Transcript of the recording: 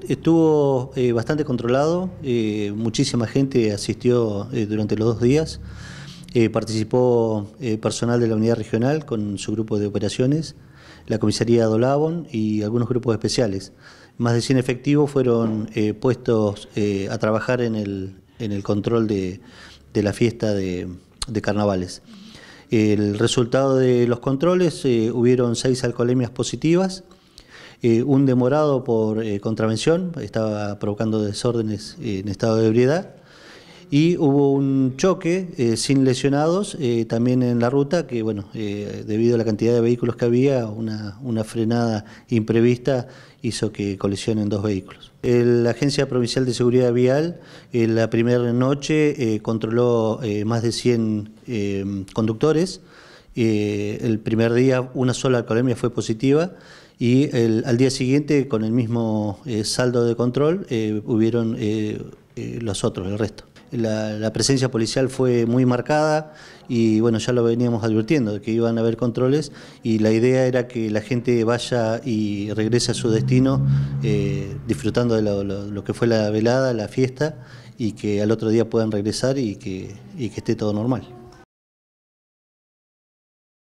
Estuvo eh, bastante controlado, eh, muchísima gente asistió eh, durante los dos días, participó personal de la unidad regional con su grupo de operaciones, la comisaría Dolabon y algunos grupos especiales. Más de 100 efectivos fueron puestos a trabajar en el, control de, la fiesta de, carnavales. El resultado de los controles, hubieron seis alcoholemias positivas, eh, un demorado por eh, contravención, estaba provocando desórdenes en estado de ebriedad, y hubo un choque eh, sin lesionados también en la ruta, que bueno, debido a la cantidad de vehículos que había, una, frenada imprevista hizo que colisionen dos vehículos. La Agencia Provincial de Seguridad Vial en la primera noche controló más de 100 conductores. el primer día una sola alcoholemia fue positiva y al día siguiente, con el mismo eh, saldo de control, eh, hubieron eh, los otros, el resto. La, presencia policial fue muy marcada y bueno, ya lo veníamos advirtiendo, que iban a haber controles y la idea era que la gente vaya y regrese a su destino disfrutando de lo, lo, que fue la velada, la fiesta y que al otro día puedan regresar y que, y que esté todo normal.